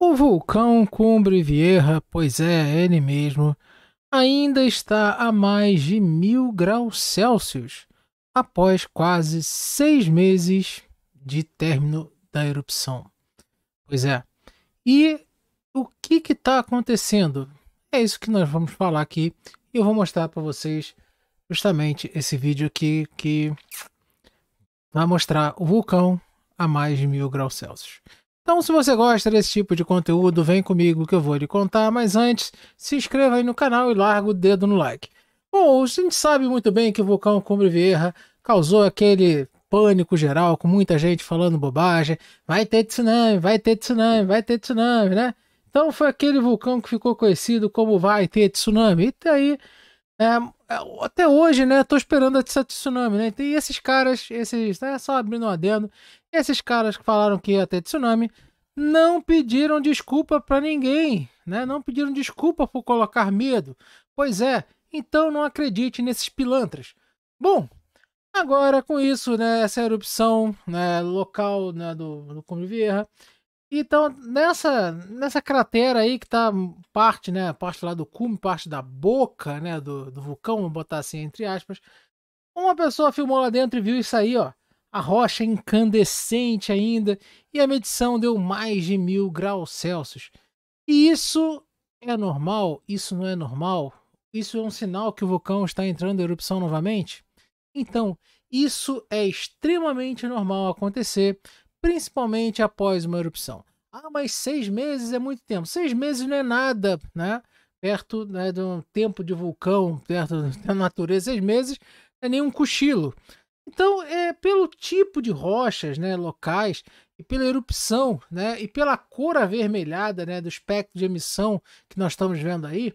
O vulcão Cumbre Vieja, pois é, ele mesmo, ainda está a mais de mil graus Celsius após quase seis meses de término da erupção. Pois é. E o que está acontecendo? É isso que nós vamos falar aqui. Eu vou mostrar para vocês justamente esse vídeo aqui que vai mostrar o vulcão a mais de mil graus Celsius. Então, se você gosta desse tipo de conteúdo, vem comigo que eu vou lhe contar. Mas antes, se inscreva aí no canal e larga o dedo no like. Bom, a gente sabe muito bem que o vulcão Cumbre Vieja causou aquele pânico geral, com muita gente falando bobagem. Vai ter tsunami, vai ter tsunami, vai ter tsunami, né? Então foi aquele vulcão que ficou conhecido como Vai Ter Tsunami. E daí tá é, é, até hoje, né? Tô esperando essa tsunami, né? E esses caras, esses, né, só abrindo um adendo, esses caras que falaram que ia ter tsunami não pediram desculpa para ninguém, né? Não pediram desculpa por colocar medo. Pois é, então não acredite nesses pilantras. Bom, agora com isso, né, essa erupção né, local né, do, do Cumbre Vieira então, nessa, nessa cratera aí que tá parte, né, parte lá do cume, parte da boca, né, do, do vulcão, vamos botar assim entre aspas, uma pessoa filmou lá dentro e viu isso aí, ó, a rocha incandescente ainda, e a medição deu mais de mil graus Celsius. E isso é normal? Isso não é normal? Isso é um sinal que o vulcão está entrando em erupção novamente? Então, isso é extremamente normal acontecer, principalmente após uma erupção. Ah, mas seis meses é muito tempo. Seis meses não é nada, né? Perto né, de um tempo de vulcão, perto da natureza, seis meses é nenhum cochilo. Então, é pelo tipo de rochas né, locais e pela erupção né, e pela cor avermelhada né, do espectro de emissão que nós estamos vendo aí,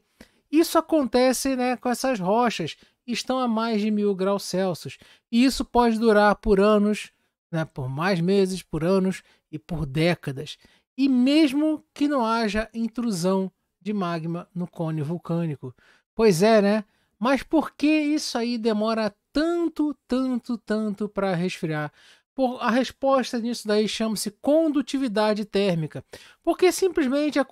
isso acontece né, com essas rochas que estão a mais de mil graus Celsius. E isso pode durar por anos, né, por mais meses, por anos e por décadas, e mesmo que não haja intrusão de magma no cone vulcânico. Pois é, né? Mas por que isso aí demora tanto, tanto, tanto para resfriar? Por, a resposta nisso daí chama-se condutividade térmica, porque simplesmente a,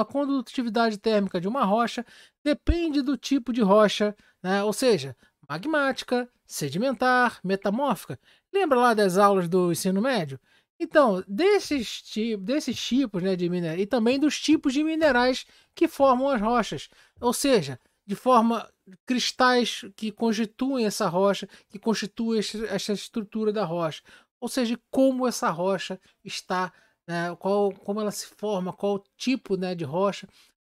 a, condutividade térmica de uma rocha depende do tipo de rocha, né? ou seja, magmática, sedimentar, metamórfica. Lembra lá das aulas do ensino médio? Então, desses, desses tipos né, de minerais e também dos tipos de minerais que formam as rochas, ou seja, de forma cristais que constituem essa rocha, que constituem essa estrutura da rocha, ou seja, como essa rocha está, né, qual, como ela se forma, qual tipo né, de rocha,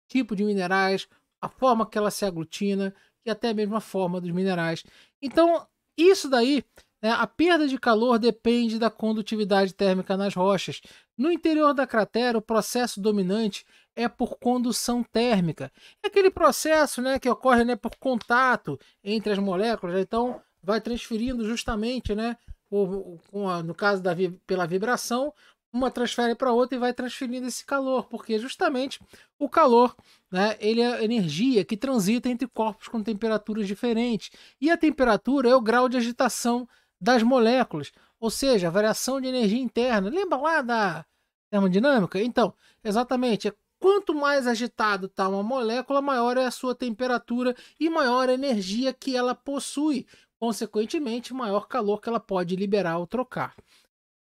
tipo de minerais, a forma que ela se aglutina, e até mesmo a forma dos minerais. Então, isso daí, né, a perda de calor depende da condutividade térmica nas rochas. No interior da cratera, o processo dominante é por condução térmica. É aquele processo né, que ocorre né, por contato entre as moléculas, né? então vai transferindo justamente, né, o, o, a, no caso da, pela vibração, uma transfere para outra e vai transferindo esse calor, porque justamente o calor, né, ele é energia que transita entre corpos com temperaturas diferentes, e a temperatura é o grau de agitação das moléculas, ou seja, a variação de energia interna. Lembra lá da termodinâmica? Então, exatamente, é quanto mais agitado está uma molécula, maior é a sua temperatura e maior a energia que ela possui, consequentemente, maior calor que ela pode liberar ou trocar.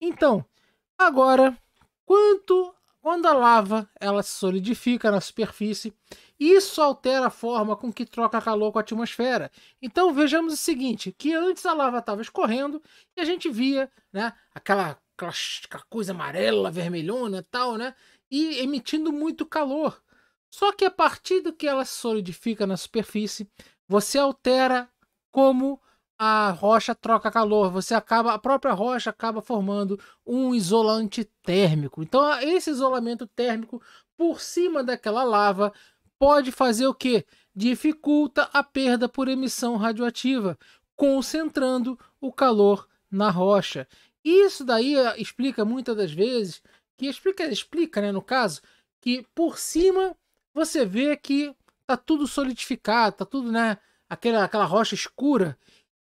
Então, Agora, quanto quando a lava ela se solidifica na superfície, isso altera a forma com que troca calor com a atmosfera. Então vejamos o seguinte: que antes a lava estava escorrendo e a gente via, né, aquela, aquela, aquela coisa amarela, vermelhona, tal, né, e emitindo muito calor. Só que a partir do que ela se solidifica na superfície, você altera como a rocha troca calor, você acaba a própria rocha acaba formando um isolante térmico. Então esse isolamento térmico por cima daquela lava pode fazer o que? Dificulta a perda por emissão radioativa, concentrando o calor na rocha. Isso daí eh, explica muitas das vezes que explica, explica, né, no caso, que por cima você vê que tá tudo solidificado, tá tudo, né, aquela, aquela rocha escura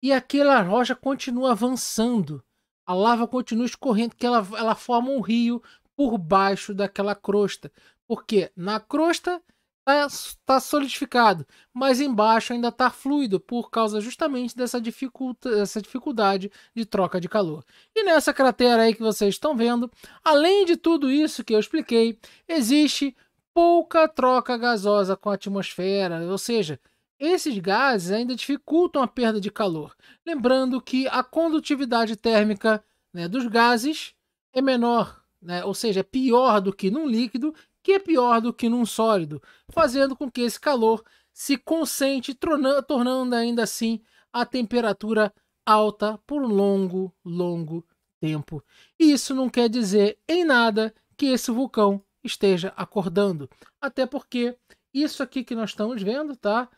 e aquela rocha continua avançando. A lava continua escorrendo, que ela, ela forma um rio por baixo daquela crosta. Porque na crosta está tá solidificado, mas embaixo ainda está fluido por causa justamente dessa, dificulta, dessa dificuldade de troca de calor. E nessa cratera aí que vocês estão vendo, além de tudo isso que eu expliquei, existe pouca troca gasosa com a atmosfera, ou seja, esses gases ainda dificultam a perda de calor, lembrando que a condutividade térmica né, dos gases é menor, né, ou seja, é pior do que num líquido, que é pior do que num sólido, fazendo com que esse calor se consente, tornando ainda assim a temperatura alta por um longo, longo tempo. E isso não quer dizer em nada que esse vulcão esteja acordando, até porque isso aqui que nós estamos vendo, tá?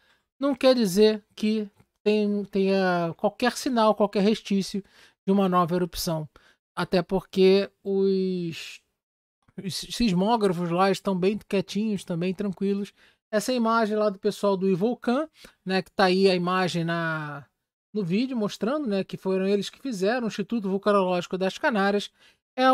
não quer dizer que tem, tenha qualquer sinal, qualquer restício de uma nova erupção. Até porque os, os sismógrafos lá estão bem quietinhos, também tranquilos. Essa imagem lá do pessoal do Ivolcan, né, que tá aí a imagem na, no vídeo mostrando, né, que foram eles que fizeram o Instituto Vulcanológico das Canárias. É,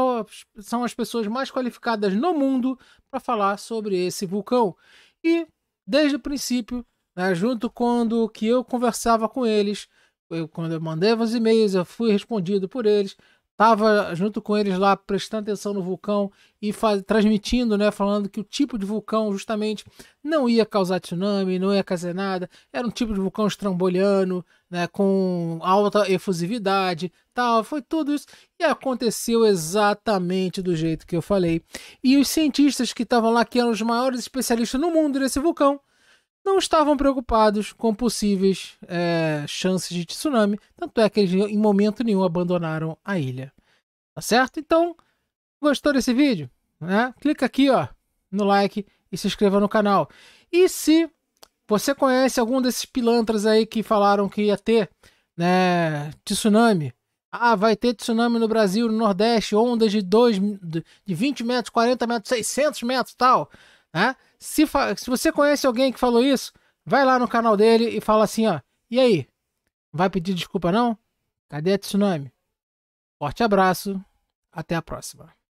são as pessoas mais qualificadas no mundo para falar sobre esse vulcão. E desde o princípio né, junto quando que eu conversava com eles, eu, quando eu mandava os e-mails, eu fui respondido por eles, estava junto com eles lá prestando atenção no vulcão e transmitindo, né, falando que o tipo de vulcão justamente não ia causar tsunami, não ia causar nada, era um tipo de vulcão estramboliano, né, com alta efusividade, tal, foi tudo isso e aconteceu exatamente do jeito que eu falei. E os cientistas que estavam lá, que eram os maiores especialistas no mundo nesse vulcão, não estavam preocupados com possíveis é, chances de tsunami, tanto é que eles em momento nenhum abandonaram a ilha. Tá certo? Então, gostou desse vídeo? Né? Clica aqui ó, no like e se inscreva no canal. E se você conhece algum desses pilantras aí que falaram que ia ter né, tsunami? Ah, vai ter tsunami no Brasil, no Nordeste, ondas de, dois, de 20 metros, 40 metros, 600 metros tal. Né? Se, se você conhece alguém que falou isso, vai lá no canal dele e fala assim, ó. E aí? Vai pedir desculpa não? Cadê a Tsunami? Forte abraço, até a próxima.